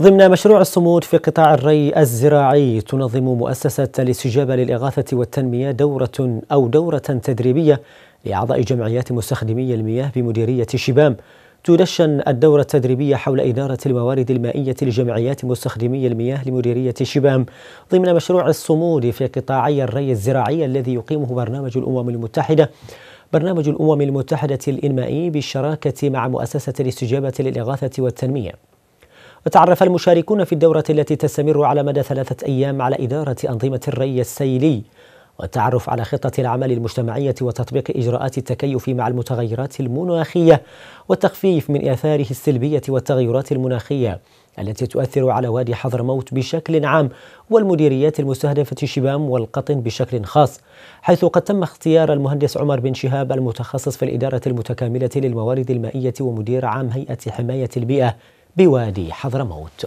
ضمن مشروع الصمود في قطاع الري الزراعي تنظم مؤسسة الاستجابة للإغاثة والتنمية دورة أو دورة تدريبية لأعضاء جمعيات مستخدمي المياه بمديرية شبام تدشن الدورة التدريبية حول إدارة الموارد المائية لجمعيات مستخدمي المياه لمديرية شبام ضمن مشروع الصمود في قطاعي الري الزراعي الذي يقيمه برنامج الأمم المتحدة برنامج الأمم المتحدة الإنمائي بالشراكة مع مؤسسة الاستجابة للإغاثة والتنمية تعرف المشاركون في الدورة التي تستمر على مدى ثلاثة أيام على إدارة أنظمة الري السيلي والتعرف على خطة العمل المجتمعية وتطبيق إجراءات التكيف مع المتغيرات المناخية والتخفيف من آثاره السلبية والتغيرات المناخية التي تؤثر على وادي حضرموت بشكل عام والمديريات المستهدفة شبام والقطن بشكل خاص حيث قد تم اختيار المهندس عمر بن شهاب المتخصص في الإدارة المتكاملة للموارد المائية ومدير عام هيئة حماية البيئة بوادي حضرموت